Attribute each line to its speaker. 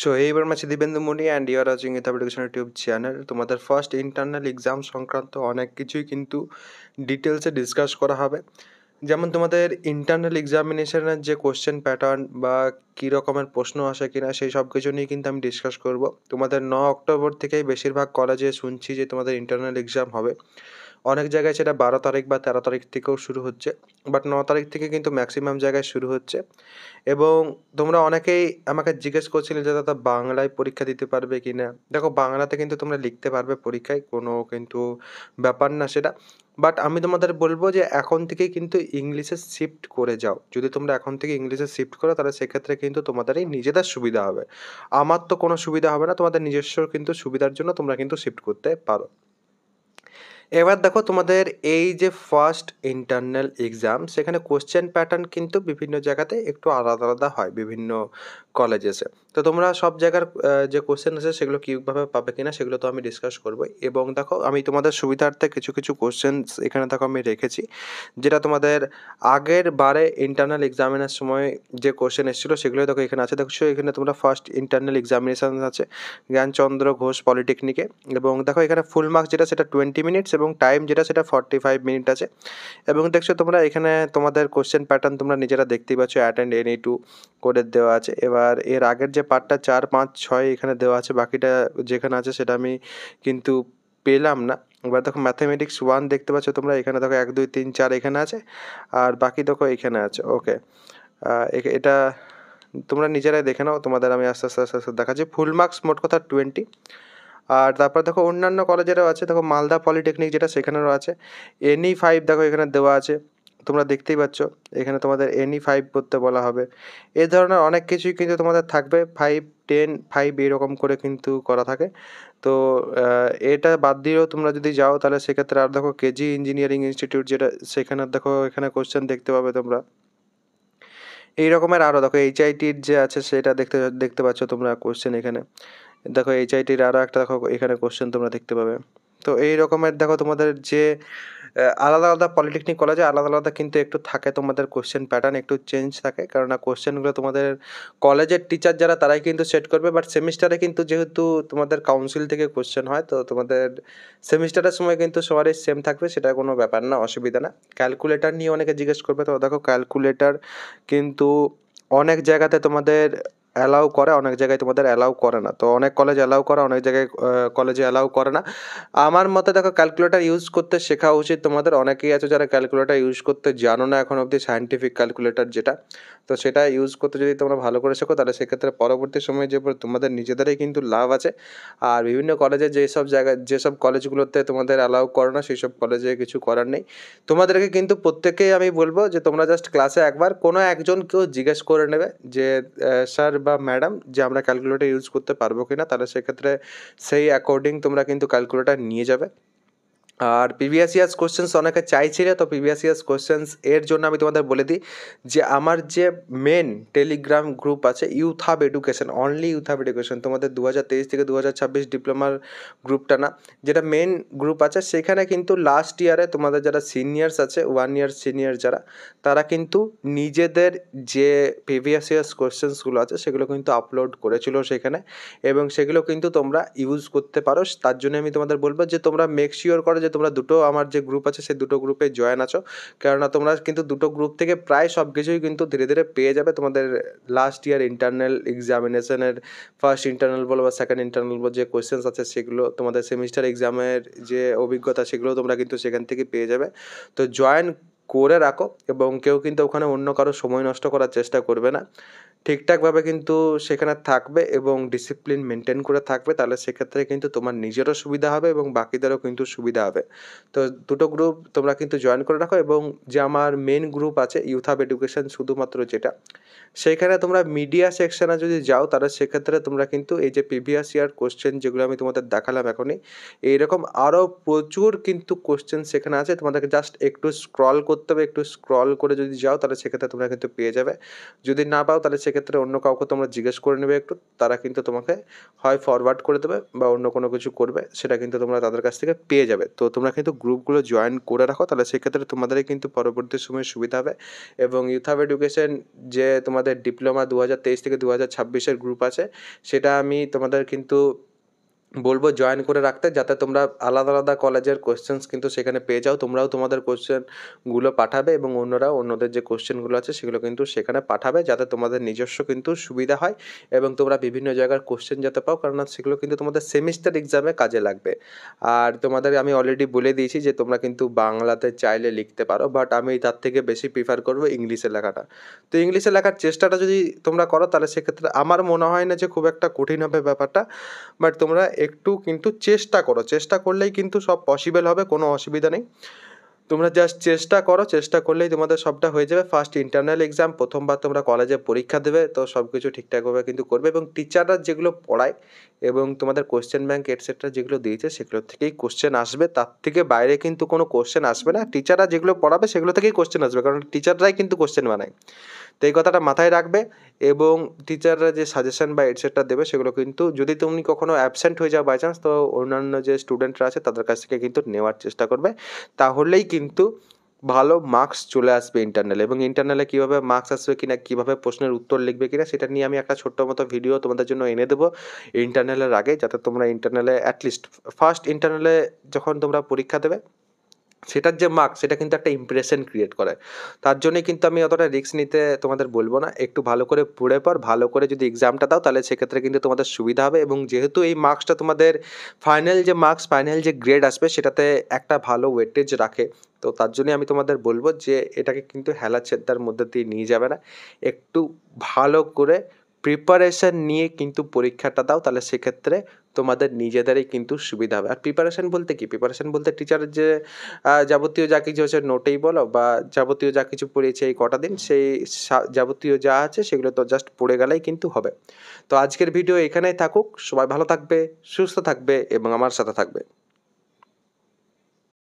Speaker 1: so এইবার everyone, Dibendu Dibendu and your you are education YouTube channel তোমাদের first internal exam সংক্রান্ত অনেক কিছুই কিন্তু ডিটেলসে ডিসকাস করা হবে যেমন তোমাদের ইন্টারনাল এক্সামিনেশনের যে কোশ্চেন প্যাটার্ন বা কী রকমের প্রশ্ন আসে কিনা সেই সব কিছু নিয়ে কিন্তু আমি ডিসকাস করব তোমাদের ন অক্টোবর থেকেই বেশিরভাগ কলেজে শুনছি যে তোমাদের ইন্টারনাল এক্সাম হবে অনেক জায়গায় সেটা বারো তারিখ বা তেরো তারিখ থেকেও শুরু হচ্ছে বাট ন তারিখ থেকে কিন্তু ম্যাক্সিমাম জায়গায় শুরু হচ্ছে এবং তোমরা অনেকেই আমাকে জিজ্ঞেস করছিলে যে দাদা বাংলায় পরীক্ষা দিতে পারবে কি না দেখো বাংলাতে কিন্তু তোমরা লিখতে পারবে পরীক্ষায় কোনো কিন্তু ব্যাপার না সেটা বাট আমি তোমাদের বলবো যে এখন থেকে কিন্তু ইংলিশে শিফট করে যাও যদি তোমরা এখন থেকে ইংলিশে শিফট করো তাহলে সেক্ষেত্রে কিন্তু তোমাদেরই নিজেদের সুবিধা হবে আমার তো কোনো সুবিধা হবে না তোমাদের নিজস্ব কিন্তু সুবিধার জন্য তোমরা কিন্তু শিফট করতে পারো এবার দেখো তোমাদের এই যে ফার্স্ট ইন্টারনাল এক্সাম সেখানে কোশ্চেন প্যাটার্ন কিন্তু বিভিন্ন জায়গাতে একটু আলাদা আলাদা হয় বিভিন্ন কলেজেসে তো তোমরা সব জায়গার যে কোশ্চেন আছে সেগুলো কীভাবে পাবে কিনা সেগুলো তো আমি ডিসকাস করবো এবং দেখো আমি তোমাদের সুবিধার্থে কিছু কিছু কোশ্চেন এখানে দেখো আমি রেখেছি যেটা তোমাদের আগের বারে ইন্টারনাল এক্সামিনের সময় যে কোশ্চেন এসেছিলো সেগুলোই দেখো এখানে আছে দেখো এখানে তোমরা ফার্স্ট ইন্টারনাল এক্সামিনেশান আছে জ্ঞানচন্দ্র ঘোষ পলিটেকনিকে এবং দেখো এখানে ফুল মার্কস যেটা সেটা টোয়েন্টি মিনিটস এবং টাইম যেটা সেটা ফর্টি ফাইভ মিনিট আছে এবং দেখছো তোমরা এখানে তোমাদের কোশ্চেন প্যাটার্ন তোমরা নিজেরা দেখতেই পাচ্ছ অ্যাটেন্ড এনি টু করে দেওয়া আছে এবার এবার এর আগের যে পার্টটা চার পাঁচ ছয় এখানে দেওয়া আছে বাকিটা যেখানে আছে সেটা আমি কিন্তু পেলাম না এবার দেখো ম্যাথামেটিক্স ওয়ান দেখতে পাচ্ছ তোমরা এখানে দেখো এক দুই তিন চার এখানে আছে আর বাকি দেখো এখানে আছে ওকে এটা তোমরা নিজেরাই দেখে নাও তোমাদের আমি আস্তে আস্তে আস্তে আস্তে দেখাচ্ছি ফুল মার্কস মোট কথা টোয়েন্টি আর তারপর দেখো অন্যান্য কলেজেরও আছে দেখো মালদা পলিটেকনিক যেটা সেখানেরও আছে এনই ফাইভ e দেখো এখানে দেওয়া আছে তোমরা দেখতেই পাচ্ছ এখানে তোমাদের এনি ফাইভ করতে বলা হবে এ ধরনের অনেক কিছুই কিন্তু তোমাদের থাকবে ফাইভ টেন ফাইভ এরকম করে কিন্তু করা থাকে তো এটা বাদ দিয়েও তোমরা যদি যাও তাহলে সেক্ষেত্রে আর দেখো কেজি ইঞ্জিনিয়ারিং ইনস্টিটিউট যেটা সেখানে দেখো এখানে কোশ্চেন দেখতে পাবে তোমরা এই রকমের আরও দেখো এইচআইটির যে আছে সেটা দেখতে দেখতে পাচ্ছ তোমরা কোশ্চেন এখানে দেখো এইচআইটির আরও একটা দেখো এখানে কোশ্চেন তোমরা দেখতে পাবে তো এই রকমের দেখো তোমাদের যে আলাদা আলাদা পলিটেকনিক কলেজে আলাদা আলাদা কিন্তু একটু থাকে তোমাদের কোশ্চেন প্যাটার্ন একটু চেঞ্জ থাকে কেননা কোশ্চেনগুলো তোমাদের কলেজের টিচার যারা তারাই কিন্তু সেট করবে বাট সেমিস্টারে কিন্তু যেহেতু তোমাদের কাউন্সিল থেকে কোশ্চেন হয় তো তোমাদের সেমিস্টারের সময় কিন্তু সবারই সেম থাকবে সেটা কোনো ব্যাপার না অসুবিধা না ক্যালকুলেটার নিয়ে অনেকে জিজ্ঞেস করবে তো দেখো ক্যালকুলেটার কিন্তু অনেক জায়গাতে তোমাদের অ্যালাউ করে অনেক জায়গায় তোমাদের অ্যালাউ করে না তো অনেক কলেজ অ্যালাউ করে অনেক জায়গায় কলেজে অ্যালাউ করে না আমার মতে দেখো ক্যালকুলেটার ইউজ করতে শেখা উচিত তোমাদের অনেকেই আছে যারা ক্যালকুলেটার ইউজ করতে জানো না এখন অবধি সায়েন্টিফিক ক্যালকুলেটার যেটা তো সেটা ইউজ করতে যদি তোমরা ভালো করে শেখো তাহলে সেক্ষেত্রে পরবর্তী সময়ে যে তোমাদের নিজেদেরই কিন্তু লাভ আছে আর বিভিন্ন কলেজে যেসব জায়গায় যেসব কলেজগুলোতে তোমাদের অ্যালাউ করে না সেই সব কলেজে কিছু করার নেই তোমাদেরকে কিন্তু প্রত্যেকেই আমি বলবো যে তোমরা জাস্ট ক্লাসে একবার কোনো একজন কেউ জিজ্ঞেস করে নেবে যে স্যার বা ম্যাডাম যে আমরা ক্যালকুলেটার ইউজ করতে পারবো কি না তাহলে সেক্ষেত্রে সেই অ্যাকর্ডিং তোমরা কিন্তু ক্যালকুলেটার নিয়ে যাবে আর প্রিভিয়াস ইয়ার্স কোশ্চেন্স অনেকে চাইছিলে তো প্রিভিয়াস ইয়ার্স কোশ্চেন্স এর জন্য আমি তোমাদের বলে দিই যে আমার যে মেন টেলিগ্রাম গ্রুপ আছে youth hub education only youth hub education তোমাদের দু হাজার তেইশ থেকে দু হাজার ছাব্বিশ ডিপ্লোমার গ্রুপটা না যেটা মেন গ্রুপ আছে সেখানে কিন্তু লাস্ট ইয়ারে তোমাদের যারা সিনিয়র্স আছে ওয়ান ইয়ার সিনিয়র যারা তারা কিন্তু নিজেদের যে প্রিভিয়াস ইয়ার্স কোশ্চেন্সগুলো আছে সেগুলো কিন্তু আপলোড করেছিল সেখানে এবং সেগুলো কিন্তু তোমরা ইউজ করতে পারো তার জন্য আমি তোমাদের বলবো যে তোমরা মেক শিওর করো যে তোমরা দুটো আমার যে গ্রুপ আছে সেই দুটো গ্রুপে জয়েন আছো কেননা তোমরা কিন্তু দুটো গ্রুপ থেকে প্রায় সব কিছুই কিন্তু ধীরে ধীরে পেয়ে যাবে তোমাদের লাস্ট ইয়ার ইন্টারনাল এক্সামিনেশনের ফার্স্ট ইন্টারনাল বলো বা সেকেন্ড ইন্টারনাল বলো যে কোয়েশ্চেন্স আছে সেগুলো তোমাদের সেমিস্টার এক্সামের যে অভিজ্ঞতা সেগুলো তোমরা কিন্তু সেখান থেকে পেয়ে যাবে তো জয়েন করে রাখো এবং কেউ কিন্তু ওখানে অন্য কারো সময় নষ্ট করার চেষ্টা করবে না ঠিকঠাকভাবে কিন্তু সেখানে থাকবে এবং ডিসিপ্লিন মেনটেন করে থাকবে তাহলে সেক্ষেত্রে কিন্তু তোমার নিজেরও সুবিধা হবে এবং বাকিদেরও কিন্তু সুবিধা হবে তো দুটো গ্রুপ তোমরা কিন্তু জয়েন করে রাখো এবং যে আমার মেন গ্রুপ আছে ইউথ হাব এডুকেশন শুধুমাত্র যেটা সেইখানে তোমরা মিডিয়া সেকশানে যদি যাও তাহলে সেক্ষেত্রে তোমরা কিন্তু এই যে প্রিভিয়াস ইয়ার কোশ্চেন যেগুলো আমি তোমাদের দেখালাম এখনই এইরকম আরও প্রচুর কিন্তু কোশ্চেন সেখানে আছে তোমাদেরকে জাস্ট একটু স্ক্রল করতে হবে একটু স্ক্রল করে যদি যাও তাহলে সেক্ষেত্রে তোমরা কিন্তু পেয়ে যাবে যদি না পাও তাহলে সেক্ষেত্রে অন্য কাউকে তোমরা জিজ্ঞেস করে নেবে একটু তারা কিন্তু তোমাকে হয় ফরওয়ার্ড করে দেবে বা অন্য কোনো কিছু করবে সেটা কিন্তু তোমরা তাদের কাছ থেকে পেয়ে যাবে তো তোমরা কিন্তু গ্রুপগুলো জয়েন করে রাখো তাহলে সেক্ষেত্রে তোমাদেরই কিন্তু পরবর্তী সময় সুবিধা হবে এবং ইউথ এডুকেশন যে তোমাদের ডিপ্লোমা দু হাজার তেইশ থেকে দু হাজার ছাব্বিশের গ্রুপ আছে সেটা আমি তোমাদের কিন্তু বলবো জয়েন করে রাখতে যাতে তোমরা আলাদা আলাদা কলেজের কোয়েশ্চেন্স কিন্তু সেখানে পেয়ে যাও তোমরাও তোমাদের কোয়েশ্চেনগুলো পাঠাবে এবং অন্যরা অন্যদের যে কোয়েশ্চেনগুলো আছে সেগুলো কিন্তু সেখানে পাঠাবে যাতে তোমাদের নিজস্ব কিন্তু সুবিধা হয় এবং তোমরা বিভিন্ন জায়গার কোয়েশ্চেন যাতে পাও কারণ সেগুলো কিন্তু তোমাদের সেমিস্টার এক্সামে কাজে লাগবে আর তোমাদের আমি অলরেডি বলে দিয়েছি যে তোমরা কিন্তু বাংলাতে চাইলে লিখতে পারো বাট আমি তার থেকে বেশি প্রিফার করবো ইংলিশে লেখাটা তো ইংলিশে লেখার চেষ্টাটা যদি তোমরা করো তাহলে সেক্ষেত্রে আমার মনে হয় না যে খুব একটা কঠিন হবে ব্যাপারটা বাট তোমরা একটু কিন্তু চেষ্টা করো চেষ্টা করলেই কিন্তু সব পসিবল হবে কোনো অসুবিধা নেই তোমরা জাস্ট চেষ্টা করো চেষ্টা করলেই তোমাদের সবটা হয়ে যাবে ফার্স্ট ইন্টারনাল এক্সাম প্রথমবার তোমরা কলেজে পরীক্ষা দেবে তো সব কিছু ঠিকঠাকভাবে কিন্তু করবে এবং টিচাররা যেগুলো পড়ায় এবং তোমাদের কোশ্চেন ব্যাঙ্ক এটসেট্রা যেগুলো দিয়েছে সেগুলো থেকেই কোশ্চেন আসবে তার থেকে বাইরে কিন্তু কোনো কোশ্চেন আসবে না টিচাররা যেগুলো পড়াবে সেগুলো থেকেই কোশ্চেন আসবে কারণ টিচাররাই কিন্তু কোশ্চেন বানায় তো এই কথাটা মাথায় রাখবে এবং টিচাররা যে সাজেশান বা এটসেট্রা দেবে সেগুলো কিন্তু যদি তুমি কখনো অ্যাবসেন্ট হয়ে যাও বাই চান্স তো অন্যান্য যে স্টুডেন্টরা আছে তাদের কাছ থেকে কিন্তু নেওয়ার চেষ্টা করবে তাহলেই কিন্তু ভালো মার্কস চলে আসবে ইন্টারনালে এবং ইন্টারনালে কীভাবে মার্কস আসবে কি না কীভাবে প্রশ্নের উত্তর লিখবে কিনা সেটা নিয়ে আমি একটা ছোট্ট মতো ভিডিও তোমাদের জন্য এনে দেবো ইন্টারনালের আগে যাতে তোমরা ইন্টারনালে অ্যাটলিস্ট ফার্স্ট ইন্টারনালে যখন তোমরা পরীক্ষা দেবে সেটার যে মার্ক সেটা কিন্তু একটা ইমপ্রেশন ক্রিয়েট করে তার জন্যে কিন্তু আমি অতটা রিস্ক নিতে তোমাদের বলবো না একটু ভালো করে পড়ে পর ভালো করে যদি এক্সামটা দাও তাহলে সেক্ষেত্রে কিন্তু তোমাদের সুবিধা হবে এবং যেহেতু এই মার্কসটা তোমাদের ফাইনাল যে মার্কস ফাইনাল যে গ্রেড আসবে সেটাতে একটা ভালো ওয়েটেজ রাখে তো তার জন্যই আমি তোমাদের বলবো যে এটাকে কিন্তু হেলা মধ্যে দিয়ে নিয়ে যাবে না একটু ভালো করে প্রিপারেশান নিয়ে কিন্তু পরীক্ষাটা দাও তাহলে সেক্ষেত্রে তোমাদের নিজেদেরই কিন্তু সুবিধা হবে আর প্রিপারেশান বলতে কি প্রিপারেশান বলতে টিচার যে যাবতীয় যা কিছু হচ্ছে নোটেই বলো বা যাবতীয় যা কিছু পড়িয়েছে এই কটা দিন সেই যাবতীয় যা আছে সেগুলো তো জাস্ট পড়ে গেলেই কিন্তু হবে তো আজকের ভিডিও এখানেই থাকুক সবাই ভালো থাকবে সুস্থ থাকবে এবং আমার সাথে থাকবে